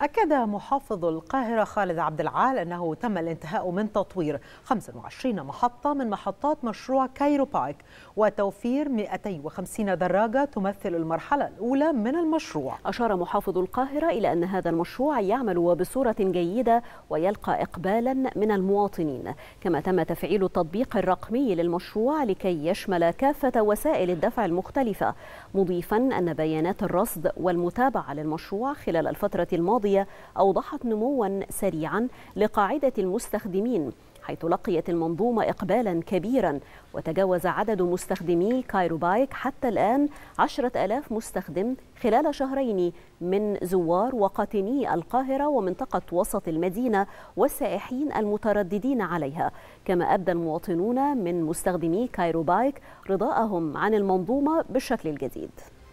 أكد محافظ القاهرة خالد عبد العال أنه تم الانتهاء من تطوير 25 محطة من محطات مشروع كايرو بايك وتوفير 250 دراجة تمثل المرحلة الأولى من المشروع أشار محافظ القاهرة إلى أن هذا المشروع يعمل بصورة جيدة ويلقى إقبالا من المواطنين كما تم تفعيل التطبيق الرقمي للمشروع لكي يشمل كافة وسائل الدفع المختلفة مضيفا أن بيانات الرصد والمتابعة للمشروع خلال الفترة الماضية الماضية أوضحت نموا سريعا لقاعدة المستخدمين حيث لقيت المنظومة إقبالا كبيرا وتجاوز عدد مستخدمي كايرو بايك حتى الآن عشرة ألاف مستخدم خلال شهرين من زوار وقاتني القاهرة ومنطقة وسط المدينة والسائحين المترددين عليها كما أبدى المواطنون من مستخدمي كايرو بايك رضاءهم عن المنظومة بالشكل الجديد